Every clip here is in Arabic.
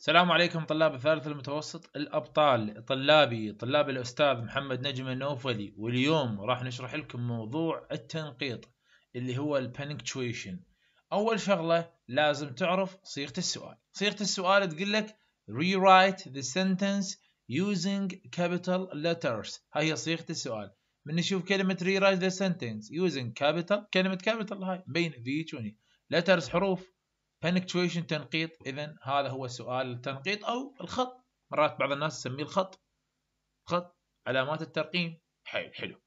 السلام عليكم طلاب الثالث المتوسط الأبطال طلابي طلاب الأستاذ محمد نجم النوفلي واليوم راح نشرح لكم موضوع التنقيط اللي هو البنكتويشن أول شغلة لازم تعرف صيغة السؤال صيغة السؤال تقول لك rewrite the sentence using capital letters هاي هي صيغة السؤال من نشوف كلمة rewrite the sentence using capital كلمة capital هاي بين ذيك وني letters حروف بانكتويشن تنقيط اذا هذا هو سؤال التنقيط او الخط مرات بعض الناس تسميه الخط خط علامات الترقيم حلو حلو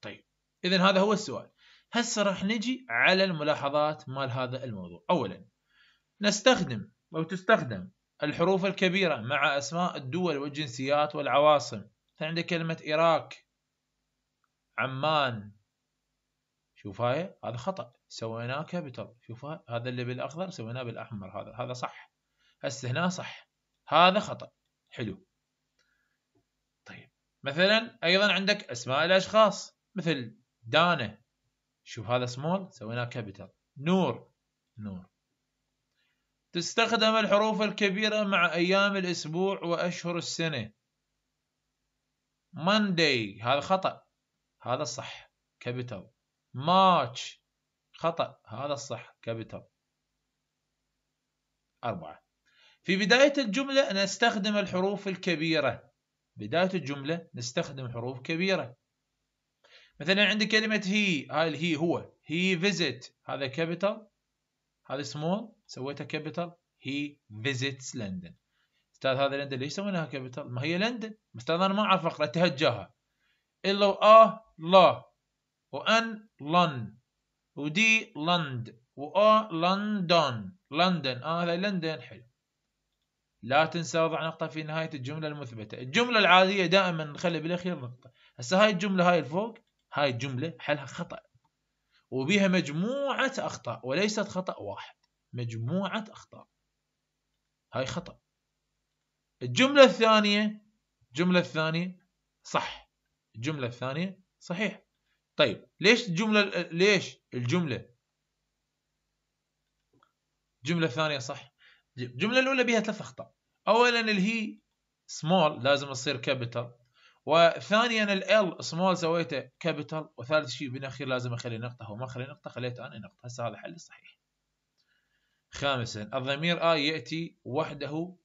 طيب اذا هذا هو السؤال هسه راح نجي على الملاحظات مال هذا الموضوع اولا نستخدم او تستخدم الحروف الكبيره مع اسماء الدول والجنسيات والعواصم عندك كلمه إراك عمان شوف هاي هذا خطأ سويناه كابيتال شوف هذا اللي بالاخضر سويناه بالاحمر هذا هذا صح هسه هنا صح هذا خطا حلو طيب مثلا ايضا عندك اسماء الاشخاص مثل دانا شوف هذا سمول سويناه كابيتال نور نور تستخدم الحروف الكبيرة مع أيام الأسبوع وأشهر السنة Monday هذا خطأ هذا الصح كابيتال مارش خطأ آه. هذا الصح كابيتال أربعة في بداية الجملة نستخدم الحروف الكبيرة بداية الجملة نستخدم حروف كبيرة مثلا عندي كلمة هي هاي هي هو هي فيزيت هذا كابيتال هذا سمول سويتها كابيتال هي فيزيتس لندن استاذ هذا لندن ليش سويناها كابيتال ما هي لندن استاذ انا ما اعرف اقرا تهجاها الا و اه لا وان لن ودي لند وأ لندن لندن آه هذا لندن حلو لا تنسى وضع نقطة في نهاية الجملة المثبتة الجملة العادية دائما نخلي بالأخير نقطة هسه هاي الجملة هاي الفوق هاي الجملة حلها خطأ وبيها مجموعة أخطاء وليست خطأ واحد مجموعة أخطاء هاي خطأ الجملة الثانية الجملة الثانية صح الجملة الثانية صحيح طيب ليش الجملة ليش الجملة الجملة الثانية صح الجملة الأولى بها ثلاث أخطاء أولا الهي سمول لازم تصير كابيتال وثانيا ال سمول سويته كابيتال وثالث شيء بالاخير لازم اخلي نقطه هو ما اخلي نقطه خليته انا نقطه هسه هذا حل صحيح خامسا الضمير اي يأتي وحده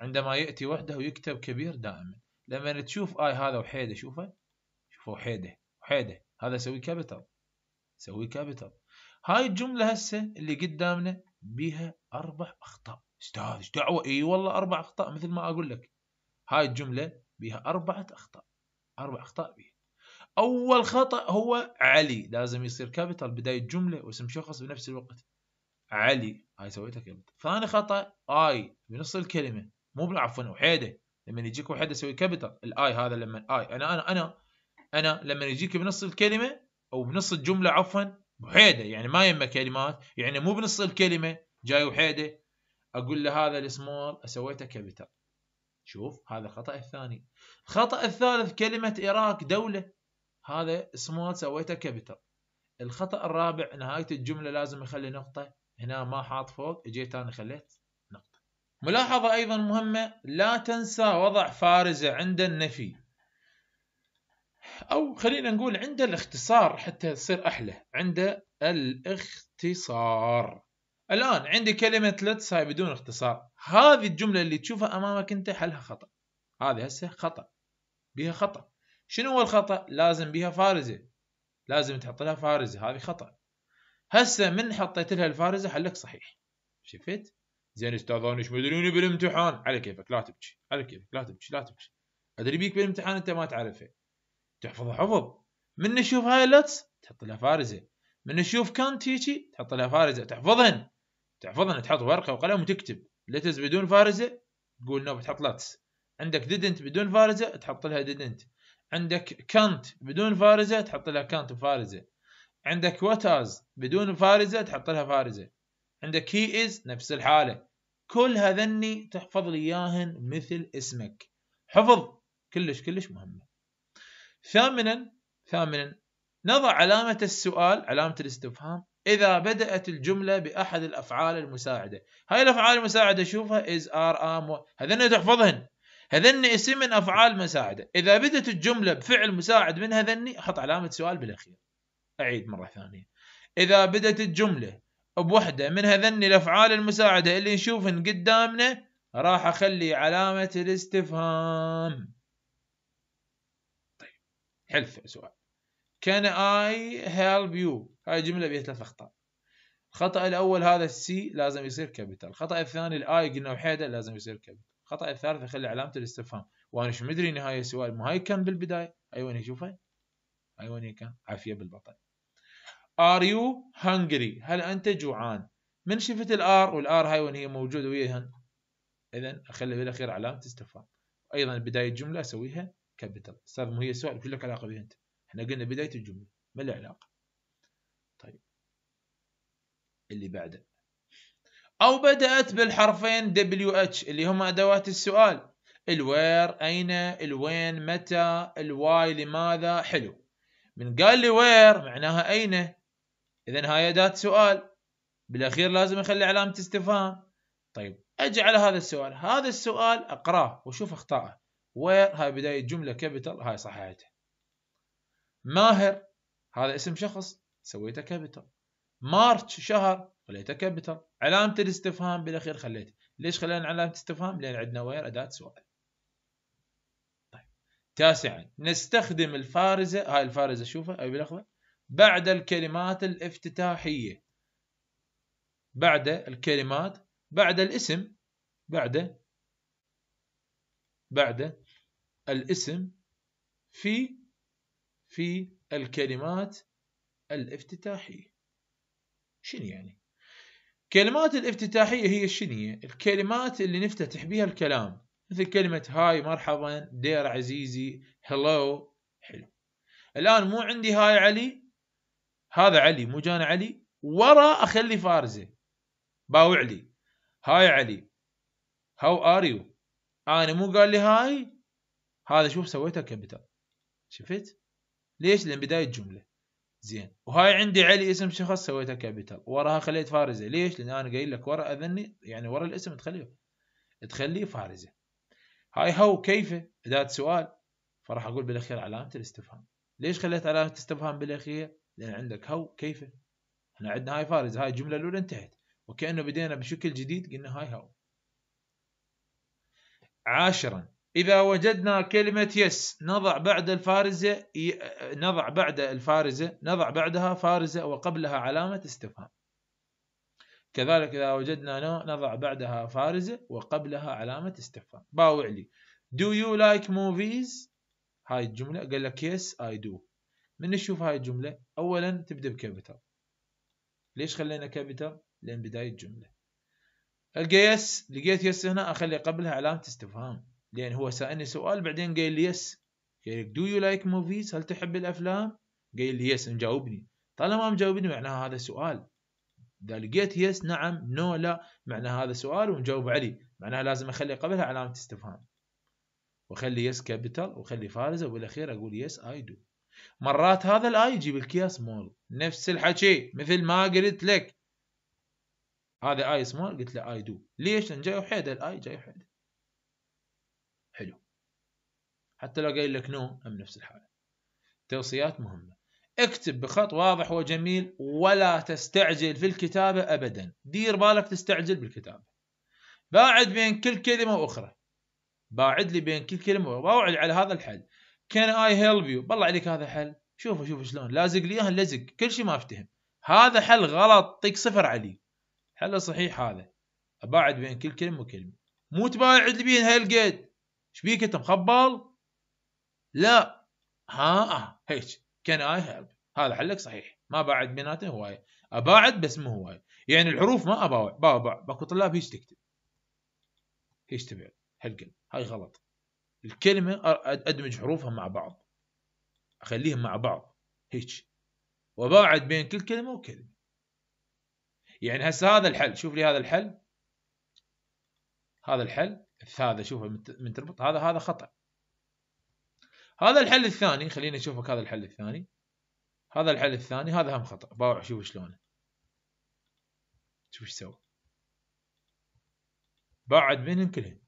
عندما يأتي وحده يكتب كبير دائما لما تشوف آي هذا وحيده شوفه شوفه وحيده وحيده هذا سوي كابيتال سوي كابيتال هاي الجمله هسه اللي قدامنا بيها اربع اخطاء استاذ ايش دعوه اي والله اربع اخطاء مثل ما اقول لك هاي الجمله بيها اربعه اخطاء اربع اخطاء بيها اول خطا هو علي لازم يصير كابيتال بدايه جمله واسم شخص بنفس الوقت علي هاي سويتها كابيتال ثاني خطا اي بنص الكلمه مو عفوا وحيده لما يجيك وحده سوي كابيتال الاي هذا لما اي انا انا انا انا لما يجيك بنص الكلمه او بنص الجمله عفوا وحيده يعني ما يمه كلمات يعني مو بنص الكلمه جاي وحيده اقول له هذا السمول سويته كابيتال شوف هذا الخطا الثاني الخطا الثالث كلمه اراك دوله هذا سمول سويته كابيتال الخطا الرابع نهايه الجمله لازم اخلي نقطه هنا ما حاط فوق اجيت انا خليت نقطه ملاحظه ايضا مهمه لا تنسى وضع فارزه عند النفي او خلينا نقول عنده الاختصار حتى تصير احلى عنده الاختصار الان عندي كلمه لتس هاي بدون اختصار هذه الجمله اللي تشوفها امامك انت حلها خطا هذه هسه خطا بها خطا شنو هو الخطا لازم بها فارزه لازم تحط لها فارزه هذه خطا هسه من حطيت لها الفارزه حلك صحيح شفت زين استاذ انا ايش مدريني بالامتحان على كيفك لا تبكي على كيفك لا تبكي لا تبكي ادري بيك بالامتحان انت ما تعرفه تحفظه حفظ من نشوف هايلايتس تحط لها فارزه من نشوف كانت هيجي تحط لها فارزه تحفظهن تحفظهن تحط ورقه وقلم وتكتب ليتس بدون فارزه تقول نو بتحط لاتس عندك ديدنت بدون فارزه تحط لها ديدنت عندك كانت بدون فارزه تحط لها كانت بفارزه عندك واتاز بدون فارزه تحط لها فارزه عندك هي از نفس الحاله كل هذني تحفظ لي اياهن مثل اسمك حفظ كلش كلش مهمه ثامنا ثامنا نضع علامة السؤال علامة الاستفهام إذا بدأت الجملة بأحد الأفعال المساعدة هاي الأفعال المساعدة شوفها is are am هذن تحفظهن هذن اسم من أفعال مساعدة إذا بدأت الجملة بفعل مساعد من هذن حط علامة سؤال بالأخير أعيد مرة ثانية إذا بدأت الجملة بوحدة من هذن الأفعال المساعدة اللي نشوفهن قدامنا راح أخلي علامة الاستفهام حلف سؤال can I help you هاي جملة بيها ثلاث أخطاء الخطأ الأول هذا السي لازم يصير كابيتال الخطأ الثاني الاي قلنا وحيدة لازم يصير كابيتال الخطأ الثالث أخلي علامة الاستفهام وأنا شو مدري نهاية السؤال ما هاي كان بالبداية أي وين يشوفها أي وين كان عافية بالبطن Are you hungry هل أنت جوعان من شفت الار والار هاي وين هي موجودة وياهن إذا أخلي بالأخير علامة استفهام أيضا بداية جملة أسويها كابيتال استاذ ما هي سؤال شو لك علاقه به انت احنا قلنا بدايه الجمله ما له علاقه طيب اللي بعده او بدات بالحرفين دبليو اتش اللي هما ادوات السؤال الوير اين الوين متى الواي لماذا حلو من قال لي وير معناها اين اذا هاي اداه سؤال بالاخير لازم اخلي علامه استفهام طيب اجي على هذا السؤال هذا السؤال اقراه وشوف اخطائه وير هاي بداية جملة كابيتال هاي صححتها ماهر هذا اسم شخص سويته كابيتال مارتش شهر خليته كابيتال علامة الاستفهام بالأخير خليته ليش خلينا علامة استفهام لأن عندنا وير أداة سؤال طيب. تاسعا نستخدم الفارزة هاي الفارزة شوفها أي بالأخضر بعد الكلمات الافتتاحية بعد الكلمات بعد الاسم بعد بعد الاسم في في الكلمات الافتتاحية شنو يعني؟ كلمات الافتتاحية هي شنية؟ الكلمات اللي نفتتح بها الكلام مثل كلمة هاي مرحبا دير عزيزي هلو حلو الآن مو عندي هاي علي هذا علي مو جانا علي ورا أخلي فارزة باوع لي هاي علي هاو ار يو أنا مو قال لي هاي هذا شوف سويته كابيتال شفت ليش لان بدايه جمله زين وهاي عندي علي اسم شخص سويته كابيتال وراها خليت فارزه ليش لان انا قايل لك ورا اذني يعني ورا الاسم تخليه تخليه فارزه هاي هو كيف اداه سؤال فراح اقول بالاخير علامه الاستفهام ليش خليت علامه استفهام بالاخير لان عندك هو كيف احنا عندنا هاي فارزه هاي الجمله الاولى انتهت وكانه بدينا بشكل جديد قلنا هاي هو عاشرا إذا وجدنا كلمة يس نضع بعد الفارزة نضع بعد الفارزة نضع بعدها فارزة وقبلها علامة استفهام كذلك إذا وجدنا نو نضع بعدها فارزة وقبلها علامة استفهام باوع لي Do you like movies؟ هاي الجملة قال لك yes I do من نشوف هاي الجملة أولا تبدأ بكابيتال ليش خلينا كابيتال؟ لأن بداية الجملة ألقى يس لقيت يس هنا أخلي قبلها علامة استفهام لان هو سالني سؤال بعدين قال لي يس قال لك دو يو لايك موفيز هل تحب الافلام قال لي يس مجاوبني طالما مجاوبني معناها هذا سؤال اذا لقيت يس نعم نو لا معناها هذا سؤال ومجاوب عليه معناها لازم اخلي قبلها علامه استفهام واخلي يس كابيتال واخلي فارزه وبالاخير اقول يس اي دو مرات هذا الاي يجيب لك اياه سمول نفس الحكي مثل ما قلت لك هذا اي سمول قلت له اي دو ليش؟ لان جاي وحيد الاي جاي وحيد حلو حتى لو قايل لك نو هم نفس الحالة توصيات مهمة اكتب بخط واضح وجميل ولا تستعجل في الكتابة أبدا دير بالك تستعجل بالكتابة باعد بين كل كلمة وأخرى باعد لي بين كل كلمة وباوعد على هذا الحل كان اي هيلب يو بالله عليك هذا حل شوفوا شوفوا شلون لازق لي اياها لزق كل شيء ما افتهم هذا حل غلط طيق صفر علي حل صحيح هذا اباعد بين كل كلمه وكلمه مو تباعد لي بين هالقد شبيك انت مخبل لا ها آه. هيك كان اي هيلب هذا حلك صحيح ما بعد بيناته هوايه اباعد بس مو هوايه يعني الحروف ما اباوع باوع باكو طلاب هيك تكتب هيك تبعد هالقلب هاي غلط الكلمه ادمج حروفها مع بعض اخليهم مع بعض هيك وباعد بين كل كلمه وكلمه يعني هسه هذا الحل شوف لي هذا الحل هذا الحل هذا شوفه من تربط هذا هذا خطأ هذا الحل الثاني خلينا نشوفك هذا الحل الثاني هذا الحل الثاني هذا هم خطأ باوع شوف شلونه شوف ايش سوى بعد بينهم كلهم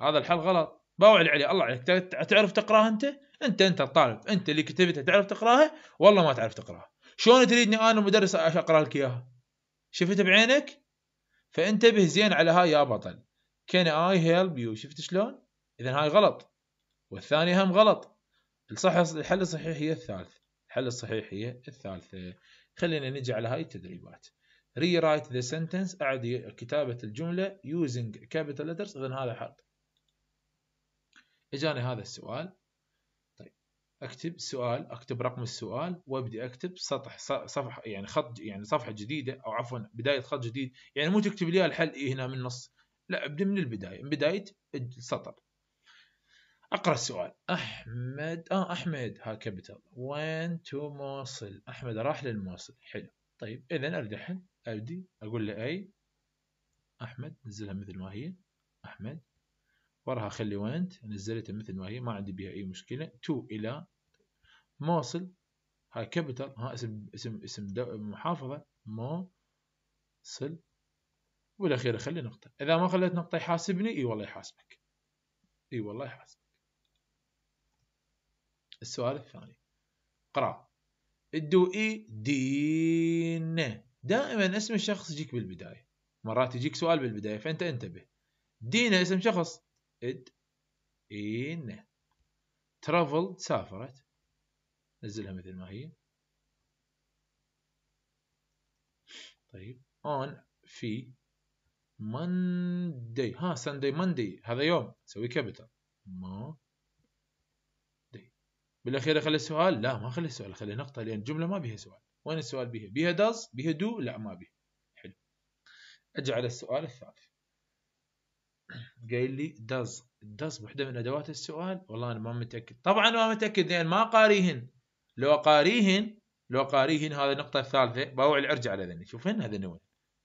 هذا الحل غلط باوع اللي عليه الله عليك تعرف تقراها انت انت انت الطالب انت اللي كتبتها تعرف تقراها والله ما تعرف تقراها شلون تريدني انا المدرس اقرا لك اياها شفتها بعينك فانتبه زين على هاي يا بطل كان اي هيلب يو شفت شلون اذا هاي غلط والثاني هم غلط الصح الحل الصحيح هي الثالث الحل الصحيح هي الثالثة خلينا نجي على هاي التدريبات rewrite the sentence أعد كتابة الجملة using capital letters إذا هذا حق إجاني هذا السؤال اكتب سؤال اكتب رقم السؤال وابدي اكتب سطح صفحه يعني خط يعني صفحه جديده او عفوا بدايه خط جديد يعني مو تكتب لي الحل إيه هنا من النص لا ابدا من البدايه من بدايه السطر اقرا السؤال احمد اه احمد ها كابيتال وين تو موصل احمد راح للموصل حلو طيب اذا ارجع ابدي اقول له اي احمد نزلها مثل ما هي احمد وراها خلي وانت نزلتها مثل ما هي ما عندي بها اي مشكله تو الى موصل هاي كابيتال ها اسم اسم اسم محافظه موصل والاخير اخلي نقطه اذا ما خليت نقطه يحاسبني اي والله يحاسبك اي والله يحاسبك السؤال الثاني قرأ اي دين دائما اسم الشخص يجيك بالبداية مرات يجيك سؤال بالبداية فأنت انتبه دينا اسم شخص اد ان ترافل سافرت نزلها مثل ما هي طيب اون في ماندي ها ساندي ماندي هذا يوم سوي كابيتال ما دي بالاخير اخلي السؤال لا ما اخلي السؤال اخلي نقطه لان الجمله ما بيها سؤال وين السؤال بيها بيها داز بيها دو لا ما بيها حلو اجعل السؤال الثالث قايل لي داز داز وحده من ادوات السؤال والله انا ما متاكد طبعا ما متاكد لان ما قاريهن لو قاريهن لو قاريهن هذه النقطه الثالثه بوع العرج على ذني شوفهن هذا النوع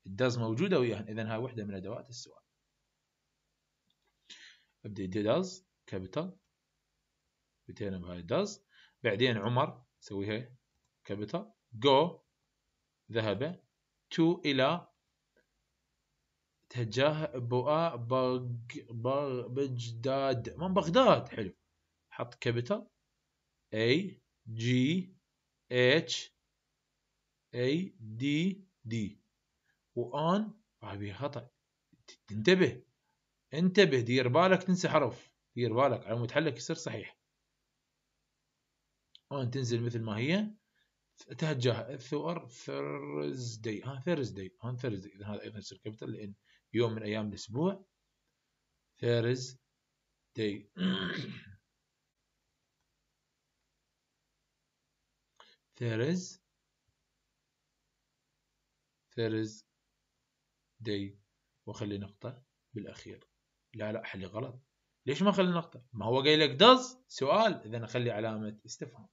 الداز موجوده وياهن اذا هاي وحده من ادوات السؤال ابدا داز كابيتال بدينا بهاي داز بعدين عمر سويها كابيتال جو ذهب تو الى تجاه بؤاء بجداد من بغداد حلو حط كابيتال اي جي اتش D D دي وان هذه خطا انتبه انتبه دير بالك تنسى حرف دير بالك على متحلك يصير صحيح وان تنزل مثل ما هي تهجاه الثور ثرزدي ها ثرزدي ها ثرزدي اذا هذا ايضا يصير كابيتال لان يوم من أيام الأسبوع Thursday Thursday داي وأخلي نقطة بالأخير لا لا حلي غلط ليش ما أخلي نقطة ما هو قايل لك does سؤال إذا أخلي علامة استفهام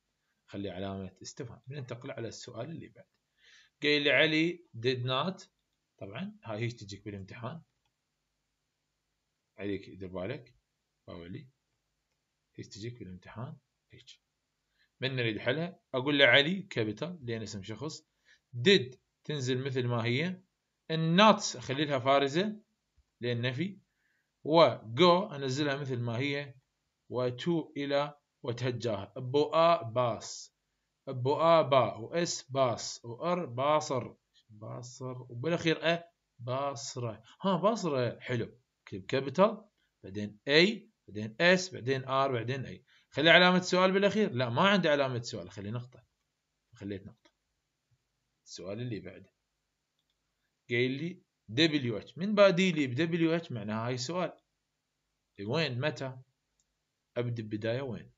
خلي علامة استفهام ننتقل على السؤال اللي بعد قايل لي علي did not طبعا هاي هيك تجيك بالامتحان عليك دير بالك باولي هيك تجيك بالامتحان هيك من نريد حلها اقول له علي كابيتال لان اسم شخص ديد تنزل مثل ما هي النوتس اخلي لها فارزه لان نفي و جو انزلها مثل ما هي و تو الى وتهجاها بؤا بو بؤا با واس و ار باصر باصر وبالاخير ا باصره ها باصره حلو كتب كابيتال بعدين اي بعدين اس بعدين ار بعدين اي خلي علامه سؤال بالاخير لا ما عندي علامه سؤال خلي نقطه خليت نقطه السؤال اللي بعده قايل لي دبليو اتش من بادي لي بدبليو اتش معناها هاي سؤال وين متى ابدا بداية وين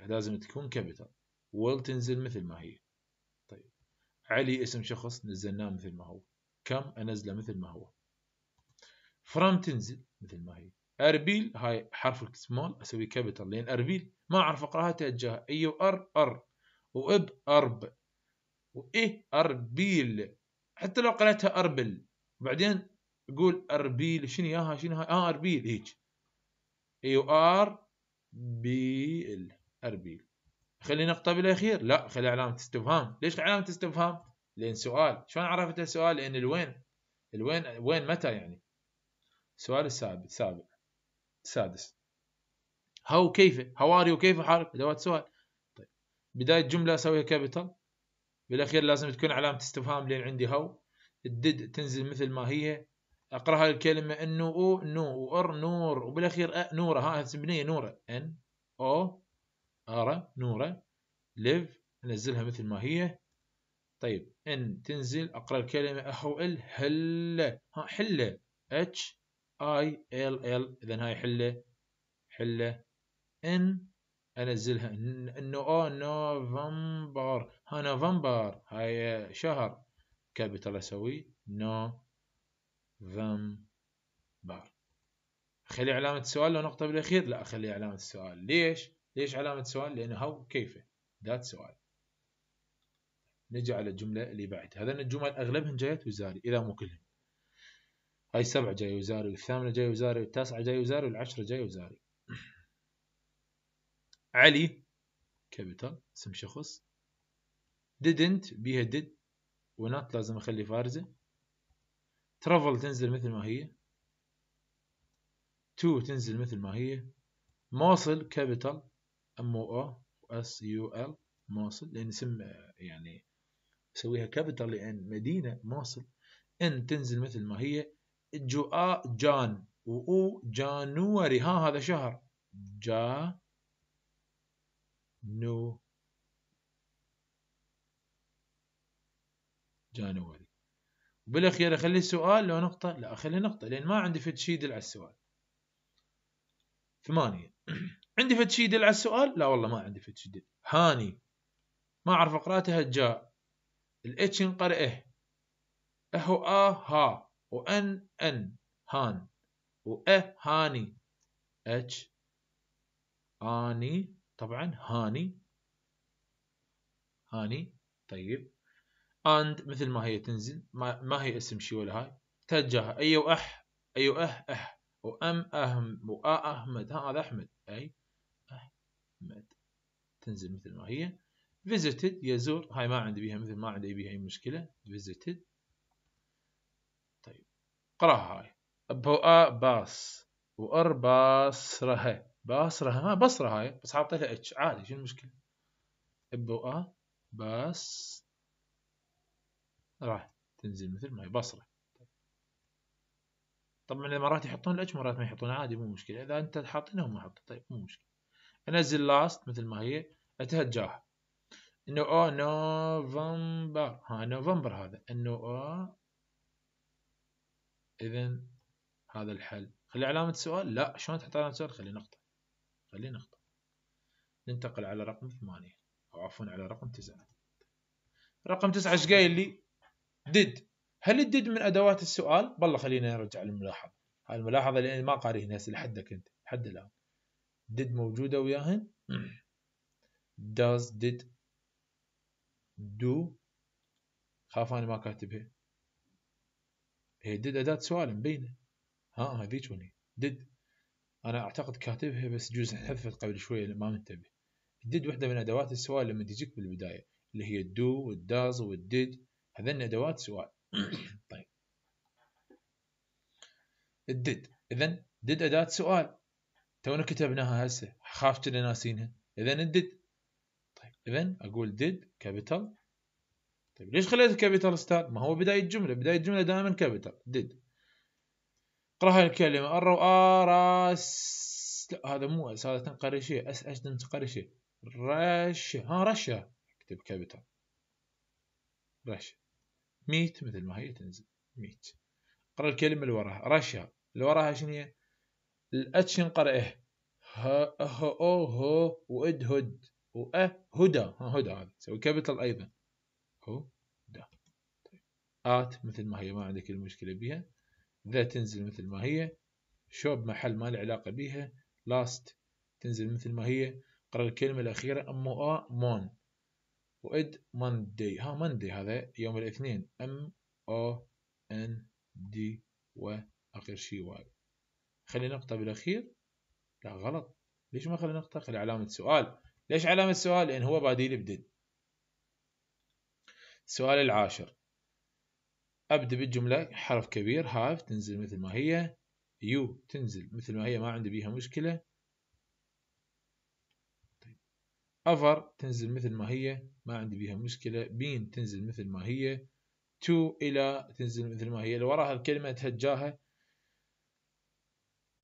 لازم تكون كابيتال تنزل مثل ما هي علي اسم شخص نزلناه مثل ما هو كم انزله مثل ما هو فرام تنزل مثل ما هي اربيل هاي حرف سمول اسوي كابيتال لان اربيل ما اعرف اقراها تجاه اي وار ار واب ارب وايه اربيل حتى لو قريتها اربل وبعدين اقول اربيل شنو ياها شنو هاي اه اربيل هيك اي ار ال اربيل خلي نقطة بالأخير لا خلي علامة استفهام ليش علامة استفهام لأن سؤال شلون عرفت السؤال لأن الوين الوين وين متى يعني السؤال السابع السابع السادس هاو كيف هواري وكيف حالك ادوات سؤال طيب بداية جملة اسويها كابيتال بالاخير لازم تكون علامة استفهام لان عندي هاو الدد تنزل مثل ما هي اقراها الكلمة انه او نو وار نور وبالاخير أ نورة ها بنية نورة ان او ارا نورا ليف انزلها مثل ما هي طيب ان تنزل اقرا الكلمه اهو ال هل ها حله اتش اي ال ال اذا هاي حله حله ان انزلها انه او نوفمبر ها نوفمبر هاي شهر كابيتال اسوي نو فمبر خلي علامة السؤال لو نقطة بالأخير لا أخلي علامة السؤال ليش؟ ليش علامة سؤال؟ لأن هاو كيف ذات سؤال نجي على الجملة اللي بعدها هذا الجمل أغلبهم جايات وزاري إذا مو كلهم هاي السبعة جاية وزاري والثامنة جاية وزاري والتاسعة جاية وزاري والعشرة جاية وزاري علي كابيتال اسم شخص didn't بيها did ونات لازم أخلي فارزة travel تنزل مثل ما هي to تنزل مثل ما هي موصل كابيتال ام او او اس يو ال موصل لان اسم يعني سويها كابيتال لان مدينه موصل ان تنزل مثل ما هي جوا جان أو جانوري ها هذا شهر جا نو جانوري وبالاخير اخلي السؤال لو نقطة لا اخلي نقطة لان ما عندي فد يدل على السؤال ثمانية عندي شيء يدل على السؤال لا والله ما عندي شيء يدل هاني ما اعرف قراءته جاء الاتش ينقرأ اه إيه. اهو اه ها وان ان هان اه هاني اتش اني طبعا هاني هاني طيب اند مثل ما هي تنزل ما, ما هي اسم شي ولا هاي تجاه ايو اح ايو اح أه، اح أه. وام اهم وآ احمد هذا احمد اي مات تنزل مثل ما هي visited يزور هاي ما عندي بيها مثل ما عندي بيها أي مشكلة visited طيب قراها هاي باس وأر باسرها باسرها ما بصرة هاي بس حاطة لها اتش عادي شنو المشكلة بؤا باس راح تنزل مثل ما هي بصرة طبعا الامارات يحطون الاتش مرات ما يحطون عادي مو مشكلة اذا انت حاطينه هم حاطين طيب مو مشكلة انزل لاست مثل ما هي اتهجاها انه او آه، نوفمبر ها نوفمبر هذا انه او آه، اذا هذا الحل خلي علامة سؤال لا شلون تحط علامة سؤال خلي نقطة خلي نقطة ننتقل على رقم ثمانية او عفوا على رقم تسعة رقم تسعة ايش قايل لي ديد هل الديد من ادوات السؤال؟ بالله خلينا نرجع للملاحظة هاي الملاحظة لاني ما قاريها هسه لحدك انت لحد الان did موجودة وياهن does did do خاف أنا ما كاتبها هي did أداة سؤال مبينة ها هذيك هني did أنا أعتقد كاتبها بس جوز حذفت قبل شوية ما منتبه did وحدة من أدوات السؤال لما تجيك بالبداية اللي هي do والdoes والdid هذن أدوات سؤال طيب did إذا did أداة سؤال تونا كتبناها هسه خاف كنا ناسينها اذا الدد طيب اذا اقول ديد كابيتال طيب ليش خليت كابيتال استاذ؟ ما هو بدايه جمله بدايه جمله دائما كابيتال ديد اقرا هاي الكلمه ار اراس لا هذا مو اس هذا تنقري شيء اس اش تنقري شيء رشا ها رشا اكتب كابيتال رشا ميت مثل ما هي تنزل ميت اقرا الكلمه اللي وراها رشا اللي وراها شنو هي؟ الاتش ينقرأ اه ها اه او هو واد هد و اه هدى ها هدى هذا سوي كابيتال ايضا هو دا طيب. ات مثل ما هي ما عندك المشكله بها ذا تنزل مثل ما هي شوب محل ما له علاقه بها لاست تنزل مثل ما هي قرأ الكلمة الأخيرة أم او مون وإد ماندي ها ماندي هذا يوم الاثنين أم أو إن دي وآخر شيء واي خلي نقطة بالأخير لا غلط ليش ما خلي نقطة خلي علامة سؤال ليش علامة سؤال لأن هو بديل بدد السؤال العاشر أبدأ بالجملة حرف كبير هاف تنزل مثل ما هي يو تنزل مثل ما هي ما عندي بيها مشكلة طيب. أفر تنزل مثل ما هي ما عندي بيها مشكلة بين تنزل مثل ما هي تو إلى تنزل مثل ما هي اللي وراها الكلمة تهجاها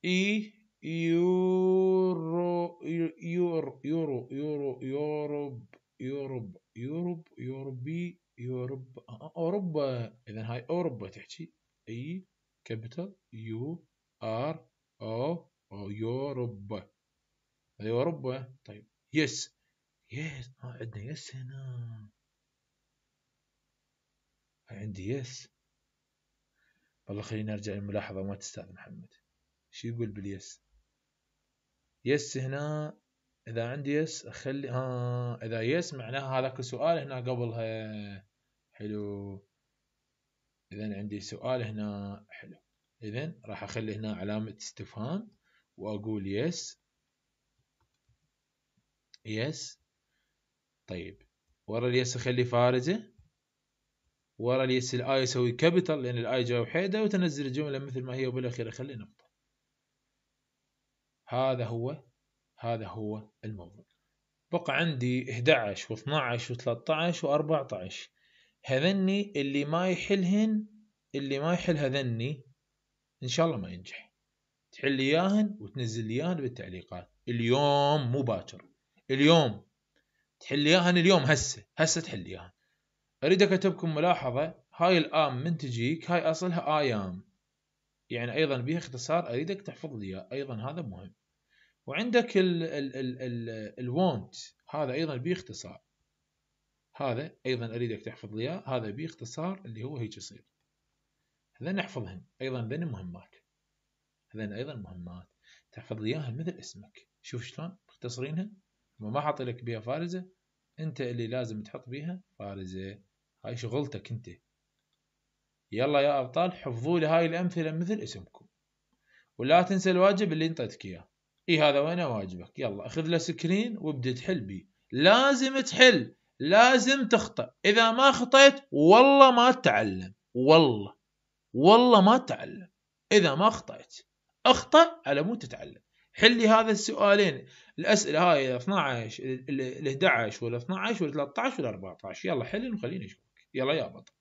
اي يورو يور يورو يورو يوروب يوروب يوروب يوروبي يوروب آه، آه، اوروبا اذا هاي اوروبا تحكي اي كابيتال يو ار او او يوروبا اوروبا طيب يس يس ما عندنا يس هنا عندي يس والله خليني ارجع للملاحظه ما تستاذ محمد شو يقول باليس يس هنا اذا عندي يس اخلي ها اذا يس معناها هذاك السؤال هنا قبلها حلو اذا عندي سؤال هنا حلو اذا راح اخلي هنا علامة استفهام واقول يس يس طيب ورا اليس اخلي فارزة ورا اليس الاي اسوي كابيتال لان الاي جاي وحيدة وتنزل الجملة مثل ما هي وبالاخير اخلي نقطة هذا هو هذا هو الموضوع بقى عندي 11 و12 و13 و14 هذني اللي ما يحلهن اللي ما يحل هذني ان شاء الله ما ينجح تحل لي اياهن وتنزل لي اياهن بالتعليقات اليوم مو باكر اليوم تحل لي اياهن اليوم هسه هسه تحل لي اياهن اريد اكتبكم ملاحظه هاي الام من تجيك هاي اصلها ايام يعني ايضا بها اختصار اريدك تحفظ لي ايضا هذا مهم وعندك ال ال ال ال want هذا ايضا بيه اختصار هذا ايضا اريدك تحفظ لي هذا بيه اختصار اللي هو هيك يصير هذا نحفظهم ايضا ذن مهمات ذن ايضا مهمات تحفظ لي اياهم مثل اسمك شوف شلون مختصرينها ما حاط لك بها فارزه انت اللي لازم تحط بيها فارزه هاي شغلتك انت يلا يا أبطال حفظوا لي هاي الأمثلة مثل اسمكم ولا تنسى الواجب اللي انطيتك إياه اي هذا وينه واجبك يلا اخذ له سكرين وابدا تحل بيه لازم تحل لازم تخطئ اذا ما خطيت والله ما تتعلم والله والله ما تتعلم اذا ما خطيت اخطا على مو تتعلم لي هذا السؤالين الاسئله هاي ال 12 ال 11 وال 12 وال 13 وال 14 يلا حل وخليني اشوفك يلا يا بطل